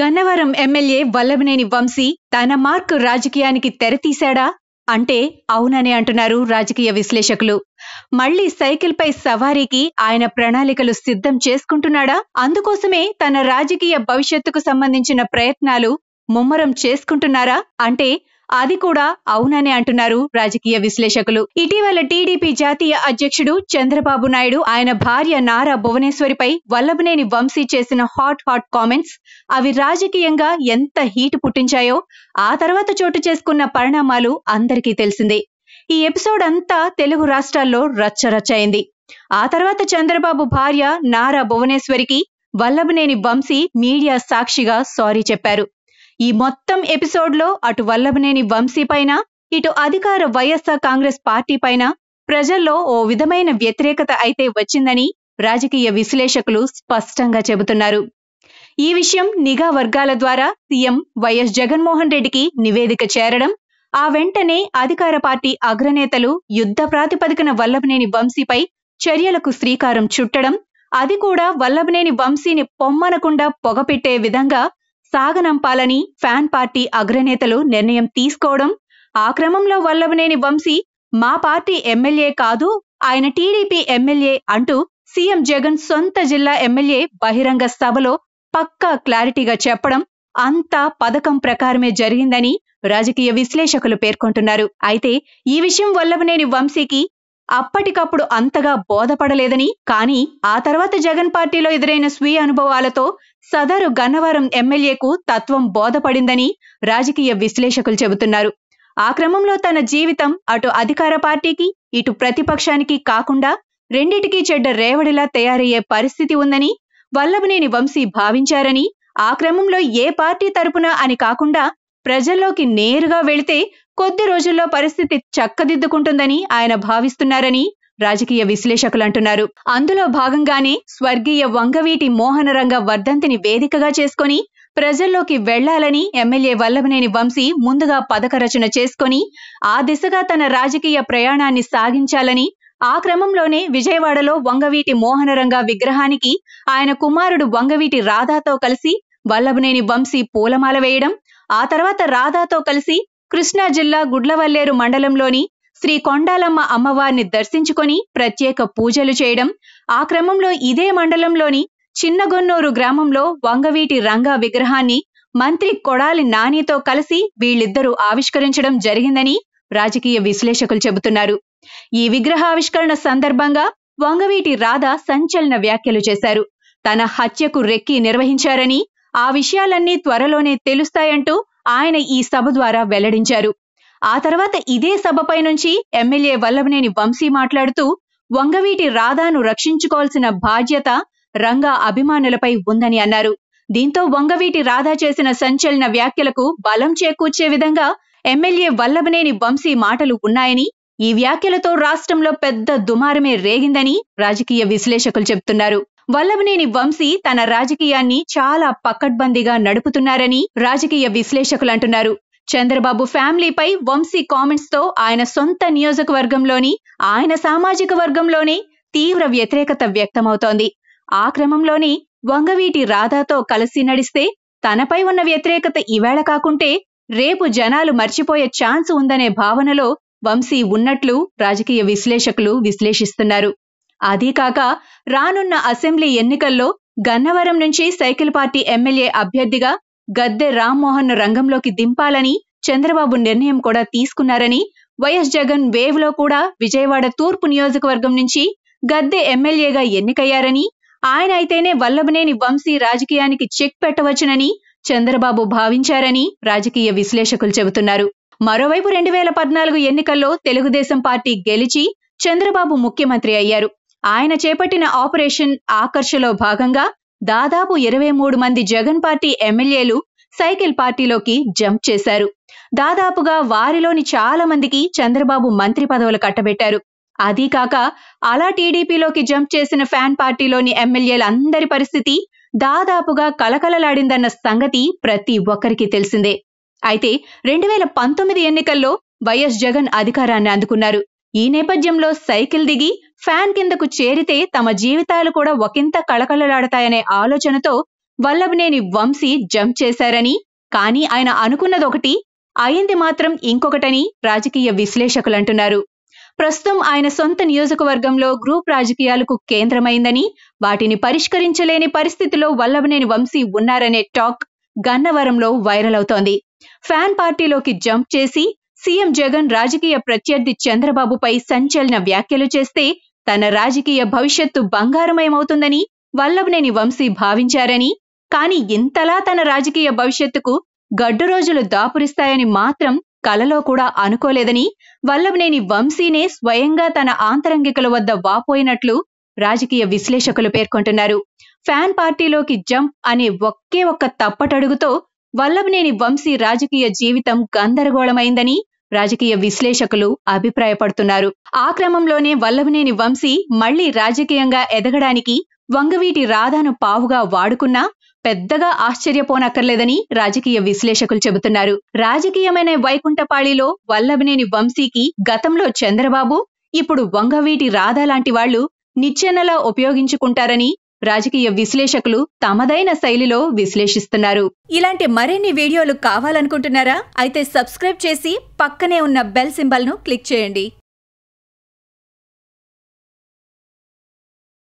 Gannavaram MLA Vallabhaneni Vamsi తన mark రాజకీయానికి తెరతీశాడా అంటే అవునని అంటున్నారు రాజకీయ విశ్లేషకులు మళ్లీ సైకిల్పై సవారీకి ఆయన ప్రణాళికలు సిద్ధం చేసుకుంటున్నాడా అందుకోసమే తన రాజకీయ భవిష్యత్తుకు సంబంధించిన ప్రయత్నాలు ముమ్మరం చేసుకుంటున్నారా అంటే అది కూడా అవునని అంటున్నారు రాజకీయ విశ్లేషకులు ఇటీవల టీడీపీ జాతీయ అధ్యక్షుడు చంద్రబాబు నాయుడు ఆయన భార్య నారా భువనేశ్వరిపై వల్లభనేని వంశీ చేసిన హాట్ హాట్ కామెంట్స్ అవి రాజకీయంగా ఎంత హీట్ పుట్టించాయో ఆ తర్వాత చోటు చేసుకున్న పరిణామాలు అందరికీ తెలిసిందే ఈ ఎపిసోడ్ అంతా తెలుగు రాష్ట్రాల్లో రచ్చరచ్చయింది ఆ తర్వాత చంద్రబాబు భార్య నారా భువనేశ్వరికి వల్లభనేని వంశీ మీడియా సాక్షిగా సారీ చెప్పారు ఈ మొత్తం ఎపిసోడ్లో అటు వల్లభనేని వంశీ పైన ఇటు అధికార వైఎస్ఆర్ కాంగ్రెస్ పార్టీ పైన ప్రజల్లో ఓ విధమైన వ్యతిరేకత అయితే వచ్చిందని రాజకీయ విశ్లేషకులు స్పష్టంగా చెబుతున్నారు ఈ విషయం నిఘా వర్గాల ద్వారా సీఎం వైఎస్ జగన్మోహన్ రెడ్డికి నివేదిక చేరడం ఆ వెంటనే అధికార పార్టీ అగ్రనేతలు యుద్ధ ప్రాతిపదికన వల్లభనేని వంశీపై చర్యలకు శ్రీకారం చుట్టడం అది కూడా వల్లభనేని వంశీని పొమ్మనకుండా పొగపెట్టే విధంగా సాగనంపాలని ఫ్యాన్ పార్టీ అగ్రనేతలు నిర్ణయం తీసుకోవడం ఆ క్రమంలో వంశీ మా పార్టీ ఎమ్మెల్యే కాదు ఆయన టీడీపీ ఎమ్మెల్యే అంటూ సీఎం జగన్ సొంత జిల్లా ఎమ్మెల్యే బహిరంగ సభలో పక్కా క్లారిటీగా చెప్పడం అంతా పథకం ప్రకారమే జరిగిందని రాజకీయ విశ్లేషకులు పేర్కొంటున్నారు అయితే ఈ విషయం వల్లవనేని వంశీకి అప్పటికప్పుడు అంతగా బోధపడలేదని కానీ ఆ తర్వాత జగన్ పార్టీలో ఎదురైన స్వీయ అనుభవాలతో సదరు గన్నవరం ఎమ్మెల్యేకు తత్వం బోధపడిందని రాజకీయ విశ్లేషకులు చెబుతున్నారు ఆ క్రమంలో తన జీవితం అటు అధికార పార్టీకి ఇటు ప్రతిపక్షానికి కాకుండా రెండిటికీ చెడ్డ రేవడిలా తయారయ్యే పరిస్థితి ఉందని వల్లభనేని వంశీ భావించారని ఆ క్రమంలో ఏ పార్టీ తరపున అని కాకుండా ప్రజల్లోకి నేరుగా వెళితే కొద్ది రోజుల్లో పరిస్థితి చక్కదిద్దుకుంటుందని ఆయన భావిస్తున్నారని రాజకీయ విశ్లేషకులు అంటున్నారు అందులో భాగంగానే స్వర్గీయ వంగవీటి మోహనరంగ వర్ధంతిని వేదికగా చేసుకుని ప్రజల్లోకి వెళ్లాలని ఎమ్మెల్యే వల్లభనేని వంశీ ముందుగా పథక రచన చేసుకుని ఆ దిశగా తన రాజకీయ ప్రయాణాన్ని సాగించాలని ఆ క్రమంలోనే విజయవాడలో వంగవీటి మోహనరంగ విగ్రహానికి ఆయన కుమారుడు వంగవీటి రాధాతో కలిసి వల్లభనేని వంశీ పూలమాల వేయడం ఆ తర్వాత రాధాతో కలిసి కృష్ణా జిల్లా గుడ్లవల్లేరు మండలంలోని శ్రీ కొండాలమ్మ అమ్మవారిని దర్శించుకొని ప్రత్యేక పూజలు చేయడం ఆ క్రమంలో ఇదే మండలంలోని చిన్నగొన్నూరు గ్రామంలో వంగవీటి రంగా విగ్రహాన్ని మంత్రి కొడాలి నానితో కలిసి వీళ్ళిద్దరూ ఆవిష్కరించడం జరిగిందని రాజకీయ విశ్లేషకులు చెబుతున్నారు ఈ విగ్రహావిష్కరణ సందర్భంగా వంగవీటి రాధ సంచలన వ్యాఖ్యలు చేశారు తన హత్యకు రెక్కి నిర్వహించారని ఆ విషయాలన్నీ త్వరలోనే తెలుస్తాయంటూ ఆయన ఈ సభ ద్వారా వెల్లడించారు ఆ తర్వాత ఇదే సభపై నుంచి ఎమ్మెల్యే వల్లభనేని వంశీ మాట్లాడుతూ వంగవీటి రాధాను రక్షించుకోవాల్సిన బాధ్యత రంగా అభిమానులపై ఉందని అన్నారు దీంతో వంగవీటి రాధా చేసిన సంచలన వ్యాఖ్యలకు బలం చేకూర్చే విధంగా ఎమ్మెల్యే వల్లభనేని వంశీ మాటలు ఉన్నాయని ఈ వ్యాఖ్యలతో రాష్ట్రంలో పెద్ద దుమారమే రేగిందని రాజకీయ విశ్లేషకులు చెబుతున్నారు వల్లభనేని వంశీ తన రాజకీయాన్ని చాలా పక్కడ్బందీగా నడుపుతున్నారని రాజకీయ విశ్లేషకులు అంటున్నారు చంద్రబాబు ఫ్యామిలీపై వంశీ కామెంట్స్తో ఆయన సొంత నియోజకవర్గంలోని ఆయన సామాజిక వర్గంలోనే తీవ్ర వ్యతిరేకత వ్యక్తమవుతోంది ఆ క్రమంలోని వంగవీటి రాధాతో కలిసి నడిస్తే తనపై ఉన్న వ్యతిరేకత ఈవేళ కాకుంటే రేపు జనాలు మర్చిపోయే ఛాన్స్ ఉందనే భావనలో వంశీ ఉన్నట్లు రాజకీయ విశ్లేషకులు విశ్లేషిస్తున్నారు అదీకాక రానున్న అసెంబ్లీ ఎన్నికల్లో గన్నవరం నుంచి సైకిల్ పార్టీ ఎమ్మెల్యే అభ్యర్థిగా గద్దె ను రంగంలోకి దింపాలని చంద్రబాబు నిర్ణయం కూడా తీసుకున్నారని వైఎస్ జగన్ వేవ్ లో కూడా విజయవాడ తూర్పు నియోజకవర్గం నుంచి గద్దె ఎమ్మెల్యేగా ఎన్నికయ్యారని ఆయన అయితేనే వల్లభనేని వంశీ రాజకీయానికి చెక్ పెట్టవచ్చునని చంద్రబాబు భావించారని రాజకీయ విశ్లేషకులు చెబుతున్నారు మరోవైపు రెండు వేల పద్నాలుగు ఎన్నికల్లో తెలుగుదేశం పార్టీ గెలిచి చంద్రబాబు ముఖ్యమంత్రి అయ్యారు ఆయన చేపట్టిన ఆపరేషన్ ఆకర్షలో భాగంగా దాదాపు ఇరవై మూడు మంది జగన్ పార్టీ ఎమ్మెల్యేలు సైకిల్ పార్టీలోకి జంప్ చేశారు దాదాపుగా వారిలోని చాలా మందికి చంద్రబాబు మంత్రి పదవులు కట్టబెట్టారు అదీ కాక అలా టీడీపీలోకి జంప్ చేసిన ఫ్యాన్ పార్టీలోని ఎమ్మెల్యేలందరి పరిస్థితి దాదాపుగా కలకలలాడిందన్న సంగతి ప్రతి ఒక్కరికి తెలిసిందే అయితే రెండు వేల పంతొమ్మిది ఎన్నికల్లో వైఎస్ జగన్ అధికారాన్ని అందుకున్నారు ఈ నేపథ్యంలో సైకిల్ దిగి ఫ్యాన్ కిందకు చేరితే తమ జీవితాలు కూడా ఒకంత కళకళలాడతాయనే ఆలోచనతో వల్లభనేని వంశీ జంప్ చేశారని కానీ ఆయన అనుకున్నదొకటి అయింది మాత్రం ఇంకొకటని రాజకీయ విశ్లేషకులంటున్నారు ప్రస్తుతం ఆయన సొంత నియోజకవర్గంలో గ్రూప్ రాజకీయాలకు కేంద్రమైందని వాటిని పరిష్కరించలేని పరిస్థితిలో వల్లభనేని వంశీ ఉన్నారనే టాక్ గన్నవరంలో వైరల్ అవుతోంది ఫ్యాన్ పార్టీలోకి జంప్ చేసి సీఎం జగన్ రాజకీయ ప్రత్యర్థి చంద్రబాబుపై సంచలన వ్యాఖ్యలు చేస్తే తన రాజకీయ భవిష్యత్తు బంగారమయమవుతుందని వల్లభనేని వంశీ భావించారని కాని ఇంతలా తన రాజకీయ భవిష్యత్తుకు గడ్డు రోజులు దాపురిస్తాయని మాత్రం కలలో కూడా అనుకోలేదని వల్లభనేని వంశీనే స్వయంగా తన ఆంతరంగికుల వద్ద వాపోయినట్లు రాజకీయ విశ్లేషకులు పేర్కొంటున్నారు ఫ్యాన్ పార్టీలోకి జంప్ అనే ఒక్కే ఒక్క తప్పటడుగుతో వల్లభనేని వంశీ రాజకీయ జీవితం గందరగోళమైందని రాజకీయ విశ్లేషకులు అభిప్రాయపడుతున్నారు ఆ క్రమంలోనే వల్లభనేని వంశీ మళ్లీ రాజకీయంగా ఎదగడానికి వంగవీటి రాధాను పావుగా వాడుకున్నా పెద్దగా ఆశ్చర్యపోనక్కర్లేదని రాజకీయ విశ్లేషకులు చెబుతున్నారు రాజకీయమైన వైకుంఠపాళిలో వల్లభనేని వంశీకి గతంలో చంద్రబాబు ఇప్పుడు వంగవీటి రాధా లాంటి వాళ్లు నిచ్చెనలా ఉపయోగించుకుంటారని రాజకీయ విశ్లేషకులు తమదైన శైలిలో విశ్లేషిస్తున్నారు ఇలాంటి మరిన్ని వీడియోలు కావాలనుకుంటున్నారా అయితే సబ్స్క్రైబ్ చేసి పక్కనే ఉన్న బెల్ సింబల్ను క్లిక్ చేయండి